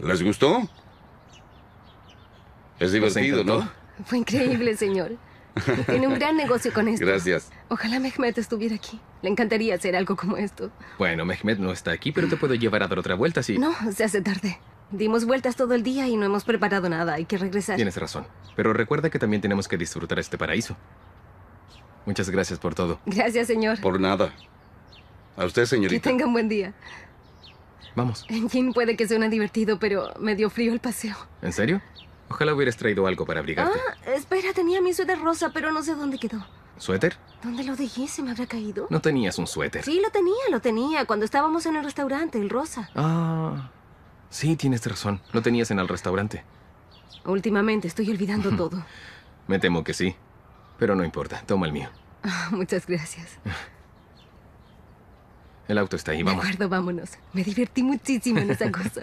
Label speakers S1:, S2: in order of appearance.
S1: ¿Les gustó?
S2: Es divertido, ¿no?
S1: Fue increíble, señor.
S2: Tiene un gran negocio con esto. Gracias.
S1: Ojalá Mehmet estuviera aquí. Le encantaría hacer algo como esto.
S2: Bueno, Mehmet no está aquí, pero te puedo llevar a dar otra vuelta si... No,
S1: se hace tarde. Dimos vueltas todo el día y no hemos preparado nada. Hay que regresar. Tienes
S2: razón. Pero recuerda que también tenemos que disfrutar este paraíso. Muchas gracias por todo.
S1: Gracias, señor.
S2: Por nada. A usted, señorita. Que
S1: tenga un buen día. Vamos. En fin, puede que suene divertido, pero me dio frío el paseo.
S2: ¿En serio? Ojalá hubieras traído algo para abrigarte.
S1: Ah, espera, tenía mi suéter rosa, pero no sé dónde quedó. ¿Suéter? ¿Dónde lo dejé? ¿Se me habrá caído? No
S2: tenías un suéter.
S1: Sí, lo tenía, lo tenía. Cuando estábamos en el restaurante, el rosa.
S2: Ah. Sí, tienes razón. Lo tenías en el restaurante.
S1: Últimamente estoy olvidando todo.
S2: Me temo que sí. Pero no importa. Toma el mío.
S1: Ah, muchas gracias.
S2: El auto está ahí, vamos. De
S1: acuerdo, vámonos. Me divertí muchísimo en esa cosa.